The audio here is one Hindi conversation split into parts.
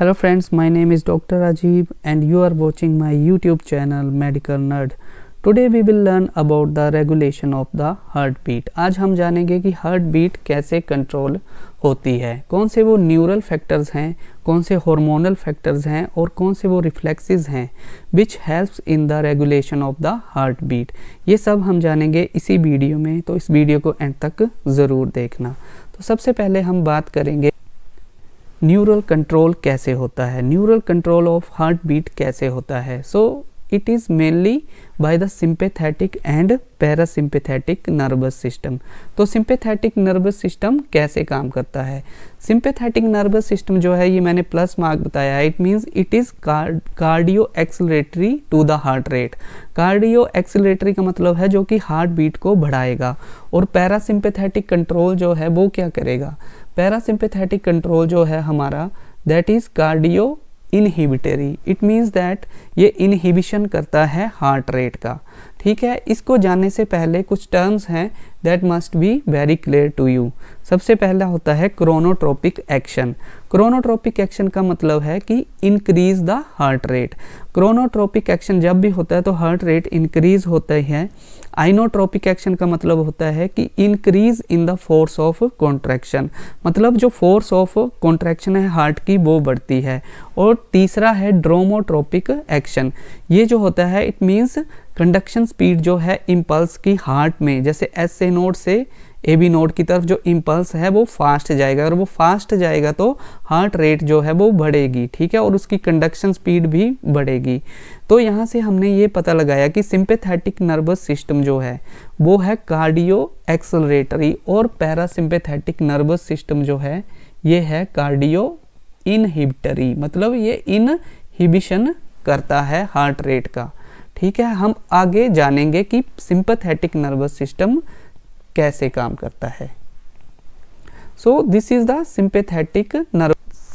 Hello friends my name is doctor Rajiv and you are watching my YouTube channel medical nerd today we will learn about the regulation of the heartbeat आज हम जानेंगे कि हार्ट बीट कैसे कंट्रोल होती है कौन से वो न्यूरल फैक्टर्स हैं कौन से हार्मोनल फैक्टर्स हैं और कौन से वो रिफ्लेक्सेस हैं which helps in the regulation of the heartbeat ये सब हम जानेंगे इसी वीडियो में तो इस वीडियो को एंड तक ज़रूर देखना तो सबसे पहले हम बात करेंगे न्यूरल कंट्रोल कैसे होता है neural control of heartbeat कैसे होता है so it is mainly by the sympathetic and parasympathetic nervous system तो सिंपेथेटिक नर्वस सिस्टम कैसे काम करता है सिंपेथेटिक नर्वस सिस्टम जो है ये मैंने प्लस मार्क बताया it means it is cardio acceleratory to the heart rate cardio acceleratory का मतलब है जो कि हार्ट बीट को बढ़ाएगा और पैरासिम्पेथेटिक कंट्रोल जो है वो क्या करेगा पैरासिम्पेथेटिक कंट्रोल जो है हमारा that is cardio inhibitory it means that ये इनहिबिशन करता है हार्ट रेट का ठीक है इसको जानने से पहले कुछ टर्म्स हैं that must be very clear to you सबसे पहला होता है क्रोनोट्रोपिक एक्शन क्रोनोट्रोपिक एक्शन का मतलब है कि increase the heart rate chronotropic action जब भी होता है तो हार्ट रेट इंक्रीज होता ही है आइनोट्रोपिक एक्शन का मतलब होता है कि increase in the force of contraction मतलब जो फोर्स ऑफ कॉन्ट्रैक्शन है हार्ट की वो बढ़ती है और तीसरा है ड्रोमोट्रोपिक एक्शन ये जो होता है इट मीन्स कंडक्शन स्पीड जो है इम्पल्स की हार्ट में जैसे एस से नोट से ए बी नोड की तरफ जो इम्पल्स है वो फास्ट जाएगा अगर वो फास्ट जाएगा तो हार्ट रेट जो है वो बढ़ेगी ठीक है और उसकी कंडक्शन स्पीड भी बढ़ेगी तो यहाँ से हमने ये पता लगाया कि सिंपेथेटिक नर्वस सिस्टम जो है वो है कार्डियो एक्सलरेटरी और पैरासिम्पेथेटिक नर्वस सिस्टम जो है ये है कार्डियो इनहिबिटरी मतलब ये इनहिबिशन करता है हार्ट रेट का ठीक है हम आगे जानेंगे कि सिंपथेटिक नर्वस सिस्टम कैसे काम करता है so this is the sympathetic nerve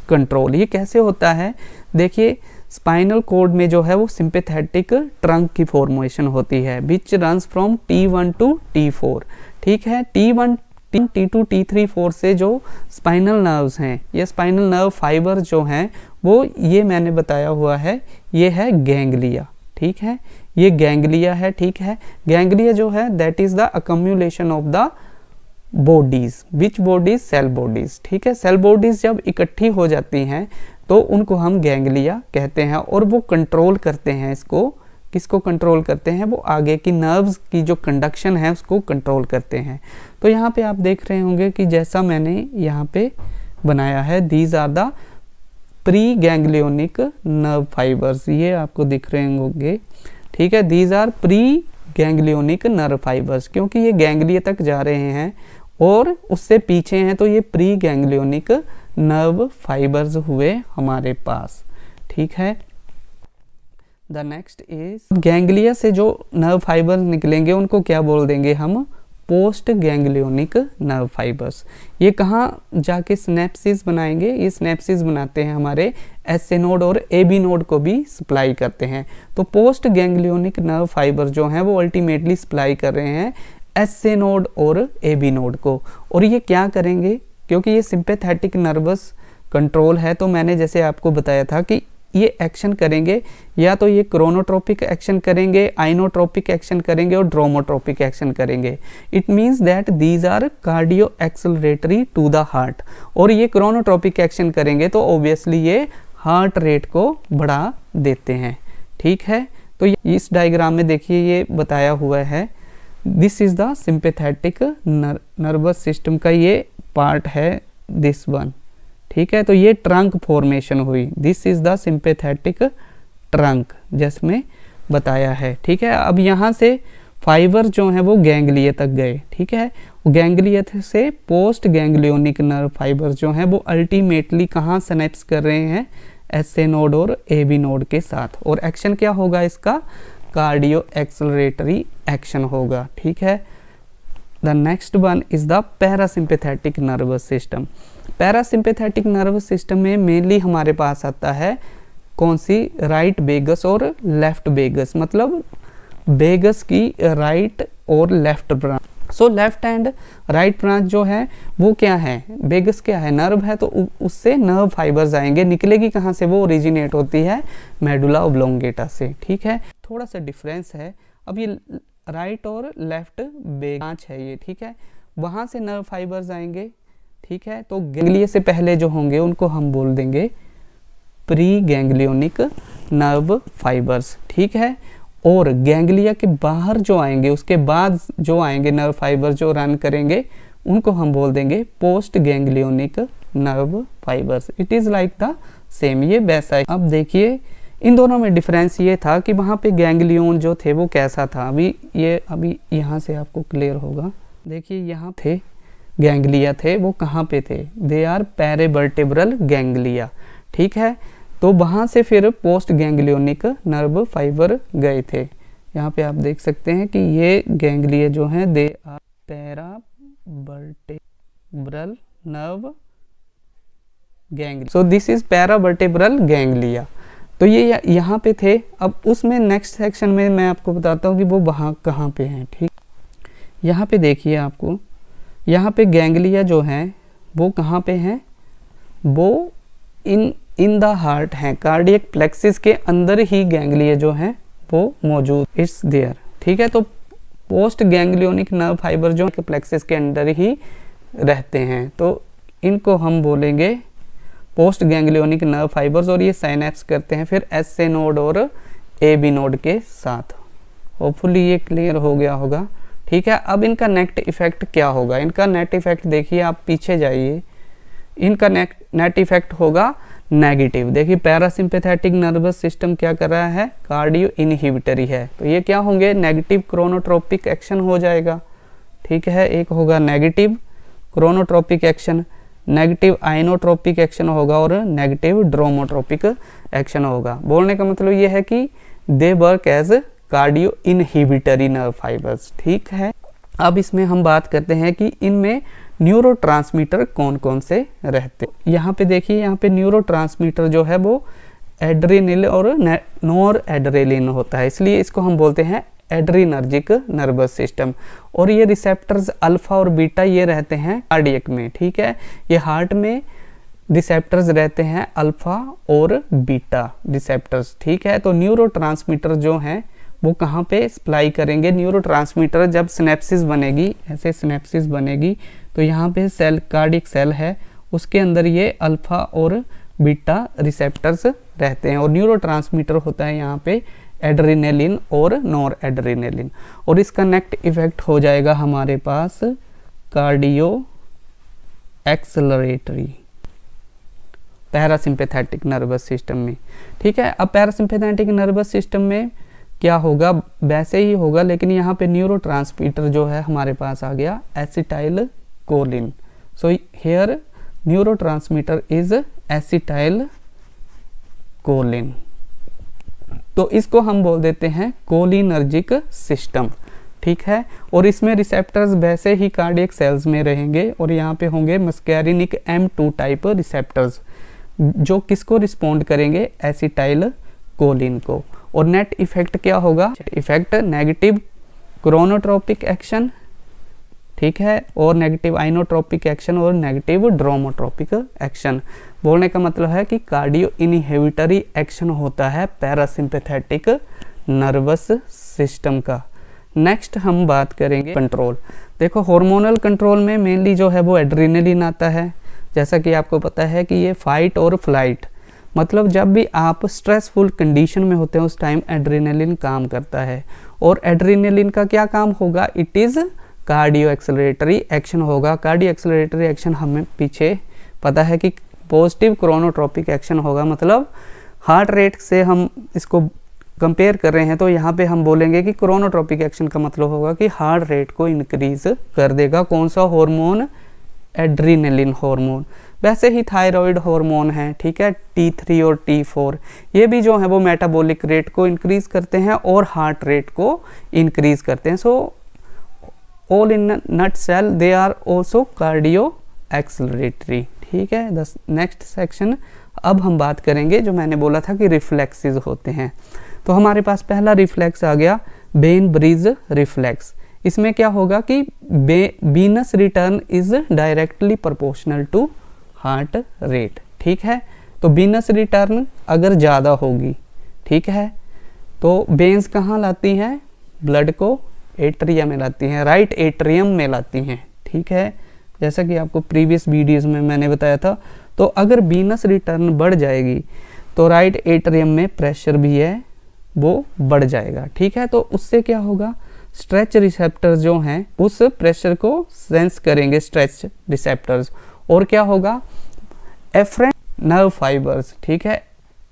control ये कैसे होता है देखिए स्पाइनल कोड में जो है वो सिंपेथेटिक ट्रंक की फॉर्मेशन होती है which run from T one to T four ठीक है T one T T two T three four से जो स्पाइनल नर्व्स हैं ये स्पाइनल नर्व फाइबर जो हैं वो ये मैंने बताया हुआ है ये है गेंगलिया ठीक है ये गैंग्लिया है ठीक है गैंग्लिया जो है that is the accumulation of the bodies which bodies cell bodies ठीक है सेल बॉडीज जब इकट्ठी हो जाती हैं तो उनको हम गैंग्लिया कहते हैं और वो कंट्रोल करते हैं इसको किसको कंट्रोल करते हैं वो आगे की नर्व्स की जो कंडक्शन है उसको कंट्रोल करते हैं तो यहाँ पे आप देख रहे होंगे कि जैसा मैंने यहाँ पे बनाया है these are the pre ganglionic nerve fibres ये आपको दिख रहे होंगे ठीक है these are pre ganglionic nerve fibres क्योंकि ये गैंग्लिया तक जा रहे हैं और उससे पीछे हैं तो ये प्री गैंग्लियोनिक नर्व फाइबर्स हुए हमारे पास ठीक है द नेक्स्ट इज गैंग्लिया से जो नर्व फाइबर निकलेंगे उनको क्या बोल देंगे हम पोस्ट गैंग्लियोनिक नर्व फाइबर्स ये कहाँ जाके स्नैप्सिस बनाएंगे ये स्नैप्सिस बनाते हैं हमारे एस ए नोड और ए बी नोड को भी सप्लाई करते हैं तो पोस्ट गैंग्लियोनिक नर्व फाइबर जो हैं वो अल्टीमेटली सप्लाई कर रहे हैं एस ए नोड और ए बी नोड को और ये क्या करेंगे क्योंकि ये सिंपेथेटिक नर्वस कंट्रोल है तो मैंने जैसे आपको बताया था कि ये एक्शन करेंगे या तो ये क्रोनोट्रोपिक एक्शन करेंगे आइनोट्रोपिक एक्शन करेंगे और ड्रोमोट्रोपिक एक्शन करेंगे it means that these are cardio acceleratory to the heart और ये क्रोनोट्रोपिक एक्शन करेंगे तो ऑब्वियसली ये हार्ट रेट को बढ़ा देते हैं ठीक है तो इस डायग्राम में देखिए ये बताया हुआ है this is the sympathetic nervous system का ये पार्ट है दिस वन ठीक है तो ये ट्रंक फॉर्मेशन हुई this is the sympathetic trunk जिसमें बताया है ठीक है अब यहाँ से फाइबर जो है वो गैंगलिय तक गए ठीक है गैंगलिय से पोस्ट गैंगलियोनिक नर्व फाइबर जो है वो अल्टीमेटली कहाँ सनेप्स कर रहे हैं एस ए नोड और ए बी नोड के साथ और एक्शन क्या होगा इसका कार्डियो एक्सलरेटरी एक्शन होगा ठीक है the next one is the parasympathetic nervous system parasympathetic nerve system में मेनली हमारे पास आता है कौन सी राइट बेगस और लेफ्ट बेगस मतलब बेगस की राइट और left branch so left and right branch जो है वो क्या है बेगस क्या है नर्व है तो उससे नर्व फाइबर्स आएंगे निकलेगी कहाँ से वो ओरिजिनेट होती है मेडुला ओब्लोंगेटा से ठीक है थोड़ा सा डिफरेंस है अब ये राइट और लेफ्ट ब्रांच है ये ठीक है वहाँ से नर्व फाइबर्स आएंगे ठीक है तो गैंग्लिया से पहले जो होंगे उनको हम बोल देंगे प्री गैंग्लियोनिक नर्व फाइबर्स ठीक है और गैंग्लिया के बाहर जो आएंगे उसके बाद जो आएंगे नर्व फाइबर जो रन करेंगे उनको हम बोल देंगे post ganglionic nerve fibres it is like the same ये वैसा अब देखिए इन दोनों में डिफरेंस ये था कि वहाँ पे गैंग्लियोन जो थे वो कैसा था अभी ये अभी यहाँ से आपको क्लियर होगा देखिए यहाँ थे गैंगलिया थे वो कहाँ पे थे दे आर पैरेबर्टेब्रल गैंगलिया ठीक है तो वहाँ से फिर पोस्ट गैंगलियोनिक नर्व फाइबर गए थे यहाँ पे आप देख सकते हैं कि ये गैंगलिया जो हैं they are paravertebral nerve ganglia so this is paravertebral ganglia तो ये यहाँ पे थे अब उसमें नेक्स्ट सेक्शन में मैं आपको बताता हूँ कि वो वहाँ कहाँ पे हैं ठीक यहाँ पे देखिए आपको यहाँ पे गैंगलिया जो हैं वो कहाँ पे हैं वो इन इन द हार्ट हैं कार्डियक प्लेक्सिस के अंदर ही गैंगलिया जो हैं वो मौजूद इट्स देयर ठीक है तो पोस्ट गैंग्लियोनिक नर्व फाइबर जो प्लेक्सिस के अंदर ही रहते हैं तो इनको हम बोलेंगे पोस्ट गैंग्लियोनिक नर्व फाइबर्स और ये साइनेप्स करते हैं फिर एस ए नोड और ए बी नोड के साथ होपफुली ये क्लियर हो गया होगा ठीक है अब इनका नेट इफेक्ट क्या होगा इनका नेट इफेक्ट देखिए आप पीछे जाइए इनका नेट इफेक्ट होगा नेगेटिव देखिए पैरासिंपेथेटिक नर्वस सिस्टम क्या कर रहा है कार्डियो इनहिबिटरी है तो ये क्या होंगे नेगेटिव क्रोनोट्रोपिक एक्शन हो जाएगा ठीक है एक होगा negative chronotropic action negative inotropic action होगा और नेगेटिव ड्रोमोट्रोपिक एक्शन होगा बोलने का मतलब ये है कि they work as cardio inhibitory nerve fibres ठीक है अब इसमें हम बात करते हैं कि इनमें न्यूरो कौन कौन से रहते यहाँ पे देखिए यहाँ पे न्यूरो जो है वो एड्रेनिल और नॉर एड्रेलिन होता है इसलिए इसको हम बोलते हैं एड्रीनर्जिक नर्वस सिस्टम और ये रिसेप्टर्स अल्फा और बीटा ये रहते हैं कार्डियक में ठीक है ये हार्ट में रिसेप्टर्स रहते हैं अल्फा और बीटा रिसेप्टर्स ठीक है तो न्यूरो जो हैं वो कहाँ पे सप्लाई करेंगे न्यूरो जब स्नेप्सिस बनेगी ऐसे स्नेप्सिस बनेगी तो यहाँ पे सेल कार्डिक सेल है उसके अंदर ये अल्फ़ा और बीटा रिसेप्टर्स रहते हैं और न्यूरो होता है यहाँ पे एड्रीनेलिन और नॉर एड्रीनेलिन और इसका नेक्ट इफेक्ट हो जाएगा हमारे पास cardio acceleratory parasympathetic nervous system में ठीक है अब पैरासिम्पेथेटिक नर्वस सिस्टम में क्या होगा वैसे ही होगा लेकिन यहाँ पे न्यूरो जो है हमारे पास आ गया acetylcholine so here neurotransmitter is acetylcholine तो इसको हम बोल देते हैं कोलिनर्जिक सिस्टम ठीक है और इसमें रिसेप्टर्स वैसे ही कार्डियक सेल्स में रहेंगे और यहाँ पे होंगे muscarinic M two type receptors जो किसको रिस्पोंड करेंगे एसिटाइल कोलिन को और नेट इफेक्ट क्या होगा इफेक्ट नेगेटिव क्रोनोट्रोपिक एक्शन ठीक है और नेगेटिव आइनोट्रोपिक एक्शन और नेगेटिव ड्रोमोट्रोपिक एक्शन बोलने का मतलब है कि कार्डियो इनहेबिटरी एक्शन होता है पैरासिम्पथेटिक नर्वस सिस्टम का नेक्स्ट हम बात करेंगे कंट्रोल देखो हार्मोनल कंट्रोल में मेनली जो है वो एड्रीनलिन आता है जैसा कि आपको पता है कि ये फाइट और फ्लाइट मतलब जब भी आप स्ट्रेसफुल कंडीशन में होते हैं उस टाइम एड्रीनलिन काम करता है और एड्रीनलिन का क्या काम होगा it is cardio acceleratory action होगा कार्डियो एक्सलरेटरी एक्शन हमें पीछे पता है कि पॉजिटिव क्रोनोट्रॉपिक एक्शन होगा मतलब हार्ट रेट से हम इसको कंपेयर कर रहे हैं तो यहाँ पे हम बोलेंगे कि क्रोनोट्रॉपिक एक्शन का मतलब होगा कि हार्ट रेट को इनक्रीज कर देगा कौन सा हार्मोन एड्रीनलिन हार्मोन वैसे ही थायराइड हार्मोन है ठीक है टी थ्री और टी फोर ये भी जो है वो मेटाबॉलिक रेट को इंक्रीज़ करते हैं और हार्ट रेट को इंक्रीज़ करते हैं so all in nutshell they are also cardio acceleratory ठीक है द नेक्स्ट सेक्शन अब हम बात करेंगे जो मैंने बोला था कि रिफ्लेक्सेस होते हैं तो हमारे पास पहला रिफ्लेक्स आ गया बेन ब्रिज रिफ्लेक्स इसमें क्या होगा कि बे venous return is directly proportional to heart rate ठीक है तो बीनस रिटर्न अगर ज़्यादा होगी ठीक है तो बेंस कहाँ लाती हैं ब्लड को एट्रिया में लाती हैं राइट एट्रियम में लाती हैं ठीक है जैसा कि आपको प्रीवियस वीडियोस में मैंने बताया था तो अगर बीनस रिटर्न बढ़ जाएगी तो राइट एट्रियम में प्रेशर भी है वो बढ़ जाएगा ठीक है तो उससे क्या होगा स्ट्रेच रिसेप्टर्स जो हैं उस प्रेशर को सेंस करेंगे स्ट्रेच रिसेप्टर्स और क्या होगा एफरेंट नर्व फाइबर्स ठीक है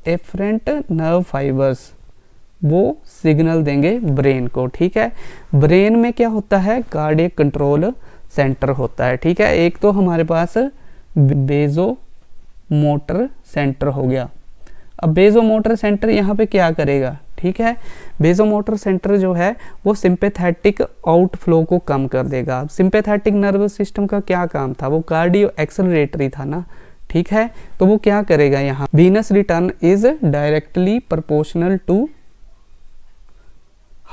एफरेंट नर्व फाइबर्स वो सिग्नल देंगे ब्रेन को ठीक है ब्रेन में क्या होता है कार्डियक कंट्रोल सेंटर होता है ठीक है एक तो हमारे पास बेजो मोटर सेंटर हो गया अब बेजो मोटर सेंटर यहाँ पे क्या करेगा ठीक है बेजोमोटर सेंटर जो है वो सिंपेथेटिक आउटफ्लो को कम कर देगा सिंपेथेटिक नर्वस सिस्टम का क्या काम था वो कार्डियो एक्सलरेटरी था ना ठीक है तो वो क्या करेगा यहाँ venous return is directly proportional to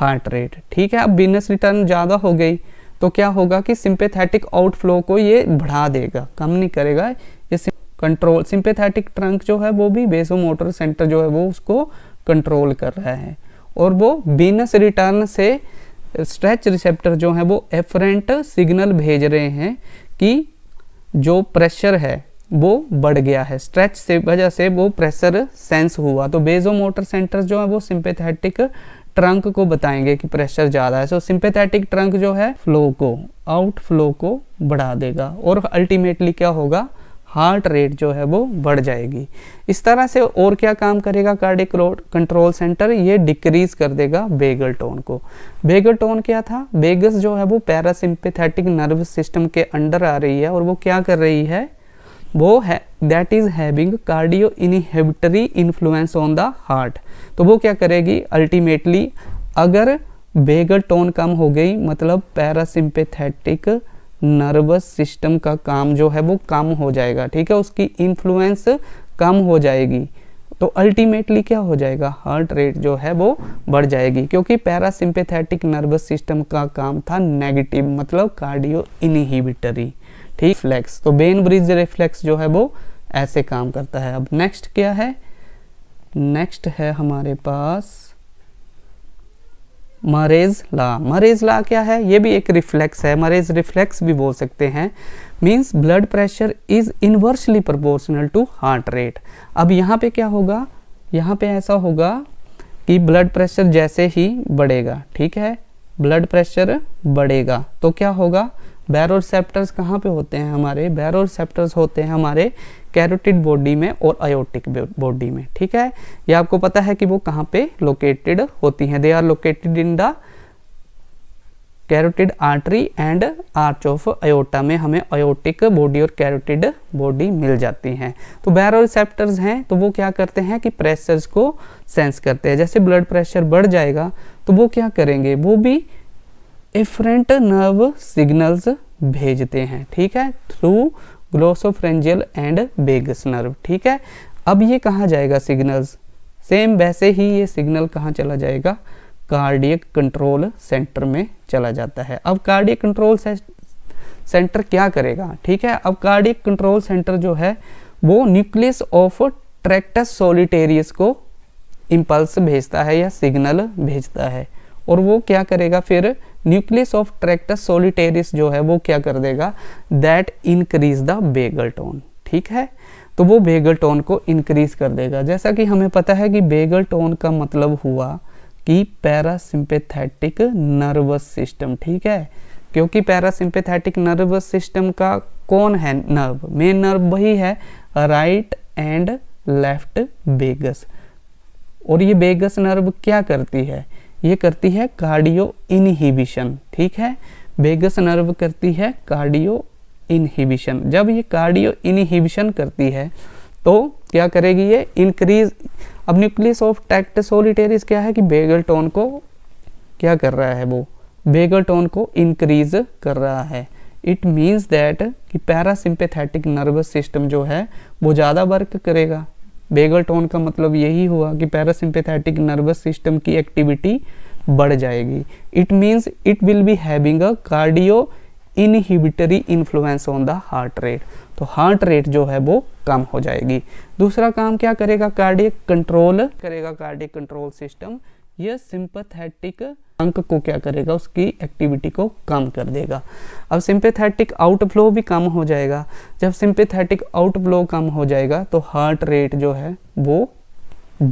heart rate ठीक है अब वीनस रिटर्न ज़्यादा हो गई तो क्या होगा कि सिंपेथेटिक आउटफ्लो को ये बढ़ा देगा कम नहीं करेगा ये कंट्रोल सिंपेथेटिक ट्रंक जो है वो भी बेसो मोटर सेंटर जो है वो उसको कंट्रोल कर रहा है और वो बीनस रिटर्न से स्ट्रेच रिसेप्टर जो है वो एफरेंट सिग्नल भेज रहे हैं कि जो प्रेशर है वो बढ़ गया है स्ट्रेच से वजह से वो प्रेशर सेंस हुआ तो बेजो मोटर सेंटर जो है वो सिंपेथेटिक ट्रंक को बताएंगे कि प्रेशर ज़्यादा है सो सिंपेथेटिक ट्रंक जो है फ्लो को आउट फ्लो को बढ़ा देगा और अल्टीमेटली क्या होगा हार्ट रेट जो है वो बढ़ जाएगी इस तरह से और क्या काम करेगा कार्डिक कंट्रोल सेंटर ये डिक्रीज कर देगा बेगल टोन को बेगल टोन क्या था बेगस जो है वो पैरासिम्पेथेटिक नर्व सिस्टम के अंडर आ रही है और वो क्या कर रही है वो है that is having cardio inhibitory influence on the heart तो वो क्या करेगी अल्टीमेटली अगर बेगल टोन कम हो गई मतलब पैरासिम्पेथेटिक नर्वस सिस्टम का काम जो है वो कम हो जाएगा ठीक है उसकी इन्फ्लुएंस कम हो जाएगी तो अल्टीमेटली क्या हो जाएगा हार्ट रेट जो है वो बढ़ जाएगी क्योंकि पैरासिम्पेथेटिक नर्वस सिस्टम का काम था नेगेटिव मतलब कार्डियो इनहिबिटरी ठीक फ्लेक्स तो बेन ब्रिज रिफ्लेक्स जो है वो ऐसे काम करता है अब नेक्स्ट क्या है नेक्स्ट है हमारे पास मरेज ला मरेज ला क्या है ये भी एक रिफ्लेक्स है मरेज रिफ्लेक्स भी बोल सकते हैं means blood pressure is inversely proportional to heart rate अब यहाँ पे क्या होगा यहाँ पे ऐसा होगा कि ब्लड प्रेशर जैसे ही बढ़ेगा ठीक है ब्लड प्रेशर बढ़ेगा तो क्या होगा बैरोसेप्टर्स कहाँ पे होते हैं हमारे बैरोसेप्टर्स होते हैं हमारे कैरोटिड बॉडी में और आयोटिक बॉडी में ठीक है ये आपको पता है कि वो कहाँ पे लोकेटेड होती हैं they are located in the carotid artery and arch of aorta में हमें अयोटिक बॉडी और कैरोटिड बॉडी मिल जाती हैं तो बैरोसेप्टर्स हैं तो वो क्या करते हैं कि प्रेशर्स को सेंस करते हैं जैसे ब्लड प्रेशर बढ़ जाएगा तो वो क्या करेंगे वो भी एफरेंट नर्व सिग्नल्स भेजते हैं ठीक है through glossopharyngeal and vagus nerve ठीक है अब ये कहाँ जाएगा सिग्नल्स सेम वैसे ही ये सिग्नल कहाँ चला जाएगा कार्डियक कंट्रोल सेंटर में चला जाता है अब कार्डियक कंट्रोल सेंटर क्या करेगा ठीक है अब कार्डियक कंट्रोल सेंटर जो है वो न्यूक्लियस ऑफ ट्रैक्टस सोलिटेरियस को इम्पल्स भेजता है या सिग्नल भेजता है और वो क्या करेगा फिर न्यूक्लियस ऑफ ट्रैक्टस सोलिटेरिस जो है वो क्या कर देगा that increase the vagal tone ठीक है तो वो बेगल टोन को इंक्रीज कर देगा जैसा कि हमें पता है कि बेगल टोन का मतलब हुआ कि पैरासिम्पेथेटिक नर्वस सिस्टम ठीक है क्योंकि पैरासिम्पेथेटिक नर्वस सिस्टम का कौन है नर्व मेन नर्व वही है राइट एंड लेफ्ट बेगस और ये बेगस नर्व क्या करती है ये करती है कार्डियो इनहिबिशन ठीक है बेगस नर्व करती है कार्डियो इनहिबिशन जब ये कार्डियो इनहिबिशन करती है तो क्या करेगी ये इंक्रीज अब न्यूक्लियस ऑफ टैक्ट सोलिटेरिस क्या है कि बेगल टोन को क्या कर रहा है वो बेगल टोन को इंक्रीज कर रहा है इट मीन्स दैट कि पैरासिम्पेथेटिक नर्वस सिस्टम जो है वो ज़्यादा वर्क करेगा बेगल टोन का मतलब यही हुआ कि पैरासिम्पेथेटिक नर्वस सिस्टम की एक्टिविटी बढ़ जाएगी it means it will be having a cardio inhibitory influence on the heart rate तो हार्ट रेट जो है वो कम हो जाएगी दूसरा काम क्या करेगा कार्डियक कंट्रोल करेगा कार्डियक कंट्रोल सिस्टम यह सिंपथेटिक अंक को क्या करेगा उसकी एक्टिविटी को कम कर देगा अब सिंपेथेटिक आउटफ्लो भी कम हो जाएगा जब सिंपेथेटिक आउटफ्लो कम हो जाएगा तो हार्ट रेट जो है वो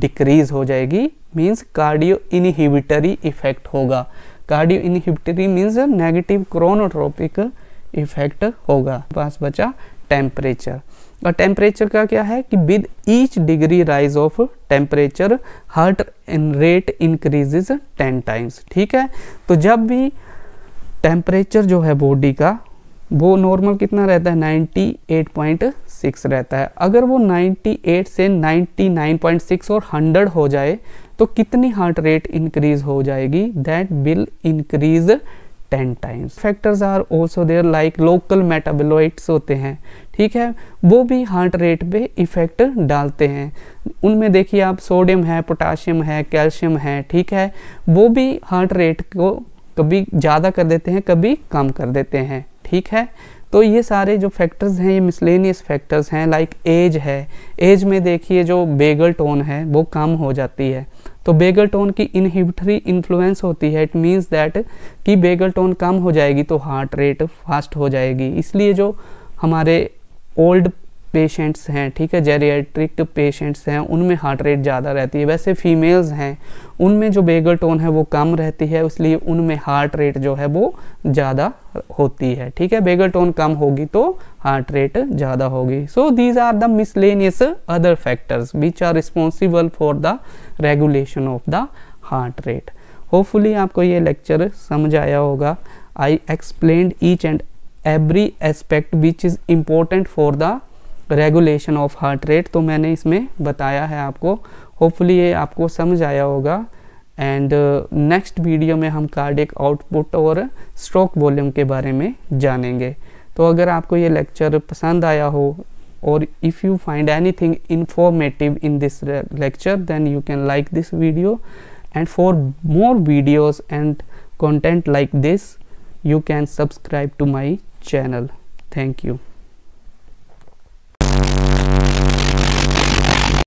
डिक्रीज हो जाएगी मीन्स कार्डियो इनहिबिटरी इफेक्ट होगा cardio inhibitory means negative chronotropic effect होगा पास बचा टेम्परेचर और टेम्परेचर का क्या है कि with each degree rise of temperature heart rate increases ten times ठीक है तो जब भी टेम्परेचर जो है बॉडी का वो नॉर्मल कितना रहता है 98.6 रहता है अगर वो 98 से 99.6 और 100 हो जाए तो कितनी हार्ट रेट इंक्रीज हो जाएगी that will increase ten times factors are also there like local metabolites होते हैं ठीक है वो भी हार्ट रेट पे इफ़ेक्ट डालते हैं उनमें देखिए आप सोडियम है पोटाशियम है कैल्शियम है ठीक है वो भी हार्ट रेट को कभी ज़्यादा कर देते हैं कभी कम कर देते हैं ठीक है तो ये सारे जो फैक्टर्स हैं ये मिसलेनियस फैक्टर्स हैं लाइक एज है एज में देखिए जो बेगल टोन है वो कम हो जाती है तो बेगल टोन की इनहिबिटरी इन्फ्लुएंस होती है इट मीन्स दैट कि बेगल टोन कम हो जाएगी तो हार्ट रेट फास्ट हो जाएगी इसलिए जो हमारे ओल्ड पेशेंट्स हैं ठीक है जेरिएट्रिक पेशेंट्स हैं उनमें हार्ट रेट ज़्यादा रहती है वैसे फीमेल्स हैं उनमें जो बेगल टोन है वो कम रहती है इसलिए उनमें हार्ट रेट जो है वो ज़्यादा होती है ठीक है बेगल टोन कम होगी तो हार्ट रेट ज़्यादा होगी so these are the miscellaneous other factors which are responsible for the regulation of the heart rate hopefully आपको ये लेक्चर समझ आया होगा I explain each and every aspect which is important for the regulation of heart rate तो मैंने इसमें बताया है आपको होपफुली ये आपको समझ आया होगा एंड नेक्स्ट वीडियो में हम कार्डिक आउटपुट और स्ट्रोक वॉल्यूम के बारे में जानेंगे तो अगर आपको ये लेक्चर पसंद आया हो और if you find anything informative in this lecture then you can like this video and for more videos and content like this you can subscribe to my channel thank you Thank you.